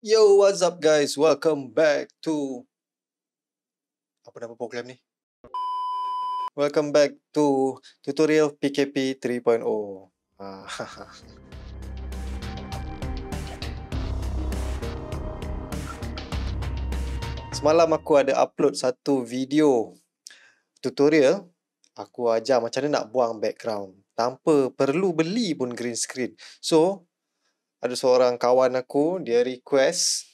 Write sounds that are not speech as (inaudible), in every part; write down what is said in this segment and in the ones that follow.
Yo, what's up guys? Welcome back to apa nama program ni? Welcome back to tutorial PKP 3.0. Ah. (laughs) Semalam aku ada upload satu video tutorial aku ajar macam mana nak buang background tanpa perlu beli pun green screen. So, ada seorang kawan aku dia request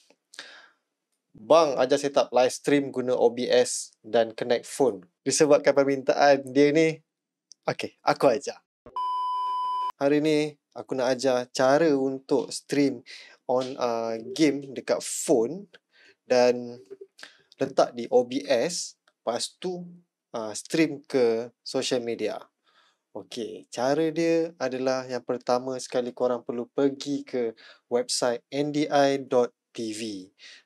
bang ajar set up live stream guna OBS dan connect phone disebabkan permintaan dia ni okey aku ajar hari ni aku nak ajar cara untuk stream on uh, game dekat phone dan letak di OBS lepas tu uh, stream ke social media Okey, cara dia adalah yang pertama sekali korang perlu pergi ke website ndi.tv.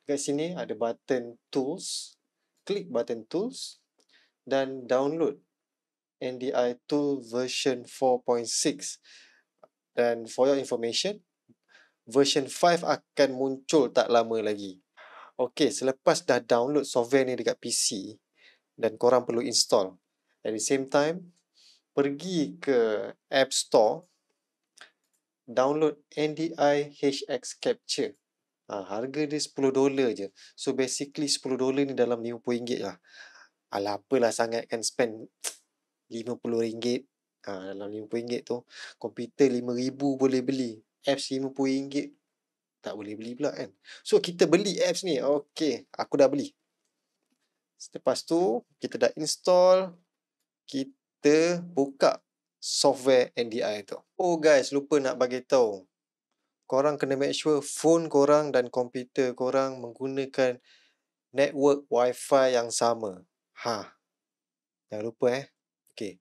Dekat sini ada button tools. Klik button tools dan download NDI tool version 4.6. Dan for your information, version 5 akan muncul tak lama lagi. Okey, selepas dah download software ni dekat PC dan korang perlu install. At the same time, pergi ke App Store download NDI HX Capture ha, harga dia $10 dollar je so basically $10 dollar ni dalam RM50 lah alah apalah sangat kan spend RM50 ha, dalam RM50 tu komputer RM5,000 boleh beli apps RM50 tak boleh beli pula kan so kita beli apps ni ok aku dah beli lepas tu kita dah install kita kita buka software NDI tu. Oh guys, lupa nak bagi tahu. Korang kena make sure phone korang dan komputer korang menggunakan network WiFi yang sama. Ha. Jangan lupa eh. Okay.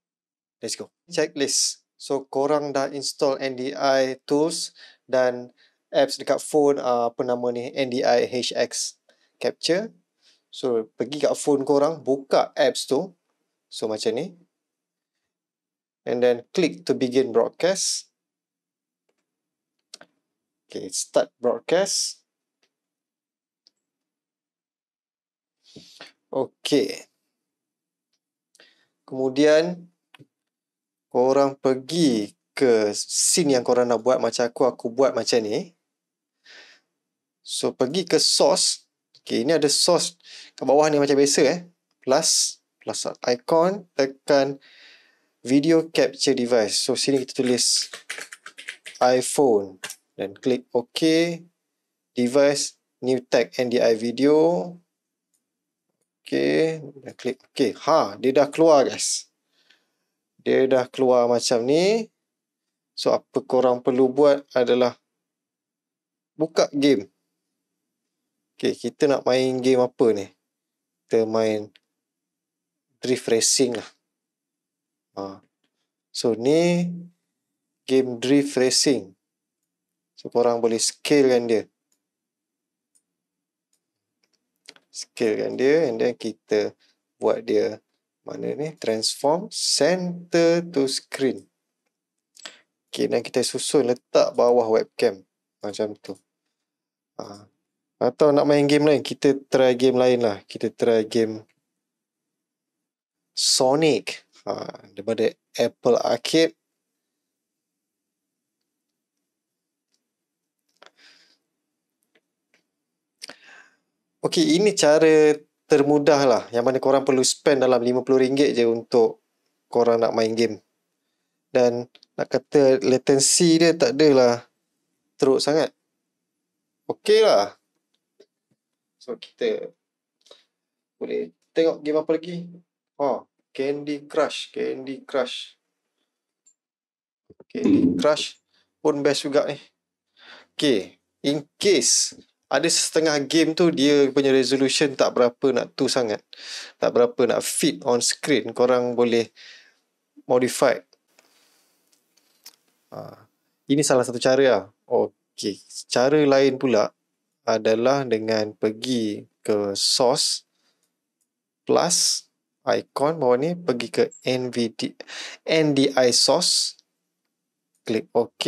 Let's go. Checklist. So korang dah install NDI tools dan apps dekat phone uh, apa nama ni NDI HX Capture. So pergi kat phone korang, buka apps tu. So macam ni, and then click to begin broadcast. Okay, start broadcast. Okay. Kemudian, korang pergi ke scene yang korang nak buat macam aku, aku buat macam ni. So, pergi ke source. Okay, ini ada source kat bawah ni macam biasa eh. Plus, plus icon, tekan, tekan, video capture device. So sini kita tulis iPhone dan klik OK. Device new tag NDI video. Okay, dan klik OK. Ha, dia dah keluar guys. Dia dah keluar macam ni. So apa korang perlu buat adalah buka game. Okay, kita nak main game apa ni? Kita main Drift Racing lah. Ah. So ni game drift racing. So korang boleh scale kan dia. Scale kan dia and then kita buat dia mana ni transform center to screen. Okay dan kita susun letak bawah webcam macam tu. Ha. Atau nak main game lain kita try game lain lah. Kita try game Sonic. Ah, daripada Apple Arcade. Okey, ini cara termudah lah yang mana korang perlu spend dalam RM50 je untuk korang nak main game. Dan nak kata latency dia tak adalah teruk sangat. Okey lah. So kita boleh tengok game apa lagi. Oh. Candy Crush, Candy Crush. Candy Crush pun best juga eh. Okay, in case ada setengah game tu dia punya resolution tak berapa nak tu sangat. Tak berapa nak fit on screen, korang boleh modify. Ha. Ini salah satu cara lah. Okay, cara lain pula adalah dengan pergi ke source plus icon bawah ni pergi ke NVD, NDI source. Klik OK.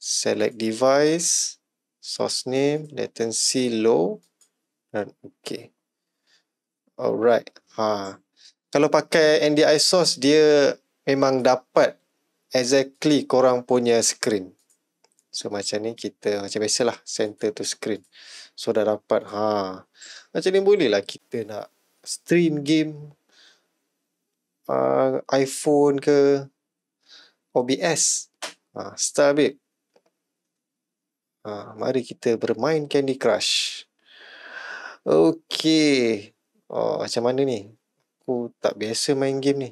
Select device. Source name. Latency low. Dan OK. Alright. Ha. Kalau pakai NDI source, dia memang dapat exactly korang punya screen. So macam ni kita macam biasalah center to screen. So dah dapat. Ha. Macam ni boleh lah kita nak stream game uh, iPhone ke OBS uh, ah, start babe uh, ah, mari kita bermain Candy Crush Okay. Oh, macam mana ni? Aku tak biasa main game ni.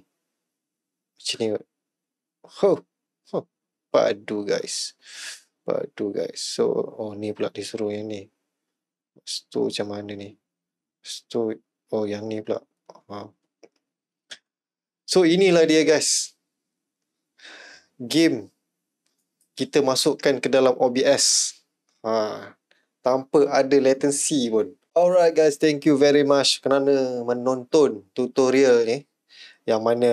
Macam ni. Ho. Huh. Ho. Padu guys. Padu guys. So, oh ni pula disuruh yang ni. Lepas macam mana ni? Lepas Oh yang ni pula. Wow. So inilah dia guys. Game kita masukkan ke dalam OBS. Ha. Tanpa ada latency pun. Alright guys, thank you very much kerana menonton tutorial ni. Yang mana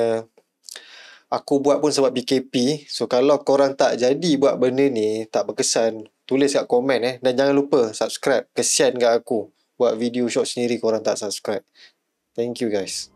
aku buat pun sebab BKP. So kalau korang tak jadi buat benda ni, tak berkesan, tulis kat komen eh. Dan jangan lupa subscribe. Kesian kat aku buat video short sendiri korang tak subscribe. Thank you guys.